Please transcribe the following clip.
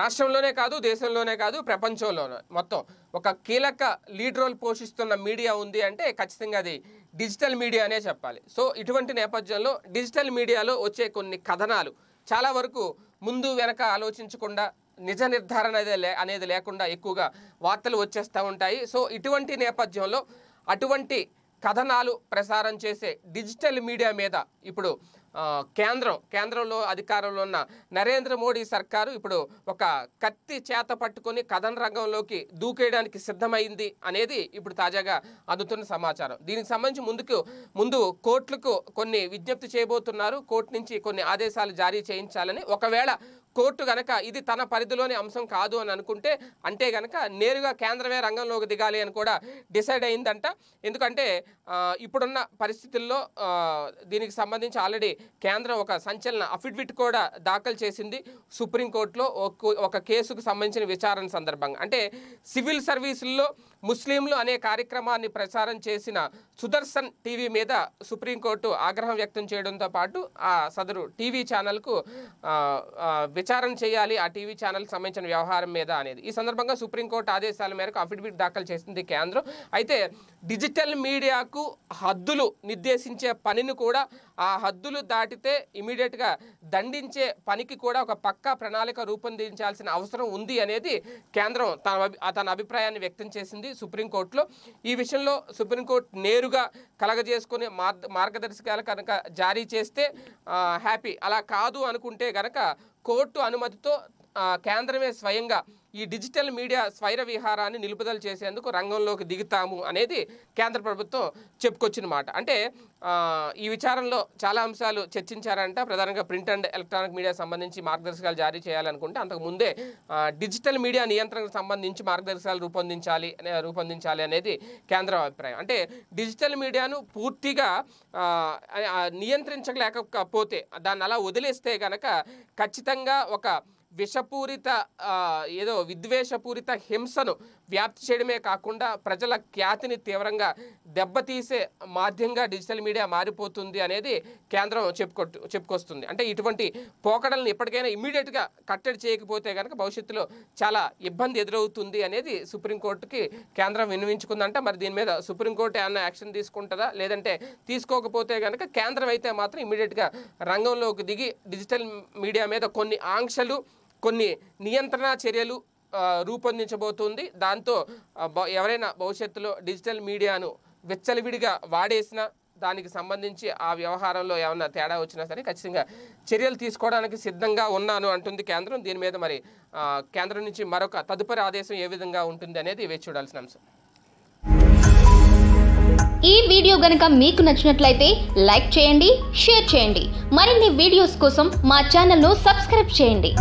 రాష్ట్రంలోనే కాదు దేశంలోనే కాదు ప్రపంచంలోనే మొత్తం ఒక కీలక లీడ్ రోల్ పోషిస్తున్న మీడియా ఉంది అంటే ఖచ్చితంగా అది డిజిటల్ మీడియా అనే చెప్పాలి సో ఇటువంటి నేపథ్యంలో డిజిటల్ మీడియాలో వచ్చే కొన్ని కథనాలు చాలా వరకు ముందు వెనక ఆలోచించకుండా నిజ నిర్ధారణ అనేది లేకుండా ఎక్కువగా వార్తలు వచ్చేస్తూ ఉంటాయి సో ఇటువంటి నేపథ్యంలో అటువంటి కథనాలు ప్రసారం చేసే డిజిటల్ మీడియా మీద ఇప్పుడు కేంద్రం కేంద్రంలో అధికారంలో ఉన్న నరేంద్ర మోడీ సర్కారు ఇప్పుడు ఒక కత్తి చేత పట్టుకొని కథన రంగంలోకి దూకేయడానికి సిద్ధమైంది అనేది ఇప్పుడు తాజాగా అందుతున్న సమాచారం దీనికి సంబంధించి ముందుకు ముందు కోర్టులకు కొన్ని విజ్ఞప్తి చేయబోతున్నారు కోర్టు నుంచి కొన్ని ఆదేశాలు జారీ చేయించాలని ఒకవేళ కోర్టు గనక ఇది తన పరిధిలోని అంశం కాదు అని అనుకుంటే అంటే గనక నేరుగా కేంద్రమే రంగంలోకి దిగాలి అని కూడా డిసైడ్ అయిందంట ఎందుకంటే ఇప్పుడున్న పరిస్థితుల్లో దీనికి సంబంధించి ఆల్రెడీ కేంద్రం ఒక సంచలన అఫిడవిట్ కూడా దాఖలు చేసింది సుప్రీంకోర్టులో ఒక కేసుకు సంబంధించిన విచారణ సందర్భంగా అంటే సివిల్ సర్వీసుల్లో ముస్లింలు అనే కార్యక్రమాన్ని ప్రచారం చేసిన సుదర్శన్ టీవీ మీద సుప్రీంకోర్టు ఆగ్రహం వ్యక్తం చేయడంతో పాటు ఆ సదరు టీవీ ఛానల్కు విచారణ విచారణ చేయాలి ఆ టీవీ ఛానల్ సంబంధించిన వ్యవహారం మీద అనేది ఈ సందర్భంగా సుప్రీంకోర్టు ఆదేశాల మేరకు అఫిడవిట్ దాఖలు చేసింది కేంద్రం అయితే డిజిటల్ మీడియాకు హద్దులు నిర్దేశించే పనిని కూడా ఆ హద్దులు దాటితే ఇమీడియట్గా దండించే పనికి కూడా ఒక పక్కా ప్రణాళిక రూపొందించాల్సిన అవసరం ఉంది అనేది కేంద్రం తన తన అభిప్రాయాన్ని వ్యక్తం చేసింది సుప్రీంకోర్టులో ఈ విషయంలో సుప్రీంకోర్టు నేరుగా కలగజేసుకునే మార్గదర్శకాలు కనుక జారీ చేస్తే హ్యాపీ అలా కాదు అనుకుంటే కనుక కోర్టు అనుమతితో కేంద్రమే స్వయంగా ఈ డిజిటల్ మీడియా స్వైర విహారాన్ని నిలుపుదల చేసేందుకు రంగంలోకి దిగుతాము అనేది కేంద్ర ప్రభుత్వం చెప్పుకొచ్చిన మాట అంటే ఈ విచారంలో చాలా అంశాలు చర్చించారంట ప్రధానంగా ప్రింట్ అండ్ ఎలక్ట్రానిక్ మీడియా సంబంధించి మార్గదర్శకాలు జారీ చేయాలనుకుంటే అంతకుముందే డిజిటల్ మీడియా నియంత్రణకు సంబంధించి మార్గదర్శకాలు రూపొందించాలి రూపొందించాలి అనేది కేంద్ర అభిప్రాయం అంటే డిజిటల్ మీడియాను పూర్తిగా నియంత్రించలేకపోతే దాన్ని అలా వదిలేస్తే కనుక ఖచ్చితంగా ఒక విషపూరిత ఏదో విద్వేషపూరిత హింసను వ్యాప్తి చేయడమే కాకుండా ప్రజల ఖ్యాతిని తీవ్రంగా దెబ్బతీసే మాధ్యంగా డిజిటల్ మీడియా మారిపోతుంది అనేది కేంద్రం చెప్పుకో చెప్పుకొస్తుంది అంటే ఇటువంటి పోకడలను ఇప్పటికైనా ఇమీడియట్గా కట్టడి చేయకపోతే కనుక భవిష్యత్తులో చాలా ఇబ్బంది ఎదురవుతుంది అనేది సుప్రీంకోర్టుకి కేంద్రం వినిపించుకుందంట మరి దీని మీద సుప్రీంకోర్టు ఏమన్నా యాక్షన్ తీసుకుంటుందా లేదంటే తీసుకోకపోతే కనుక కేంద్రం అయితే మాత్రం ఇమీడియట్గా రంగంలోకి దిగి డిజిటల్ మీడియా మీద కొన్ని ఆంక్షలు కొన్ని నియంత్రణ చర్యలు రూపొందించబోతుంది దాంతో ఎవరైనా భవిష్యత్తులో డిజిటల్ మీడియాను వెచ్చలివిడిగా వాడేసిన దానికి సంబంధించి ఆ వ్యవహారంలో ఏమన్నా తేడా వచ్చినా సరే ఖచ్చితంగా చర్యలు తీసుకోవడానికి సిద్ధంగా ఉన్నాను అంటుంది కేంద్రం దీని మీద మరి కేంద్రం నుంచి మరొక తదుపరి ఆదేశం ఏ విధంగా ఉంటుంది అనేది వేచి చూడాల్సిన అంశం ఈ వీడియో గనక మీకు నచ్చినట్లయితే లైక్ చేయండి షేర్ చేయండి మరిన్ని వీడియోస్ కోసం మా ఛానల్ను సబ్స్క్రైబ్ చేయండి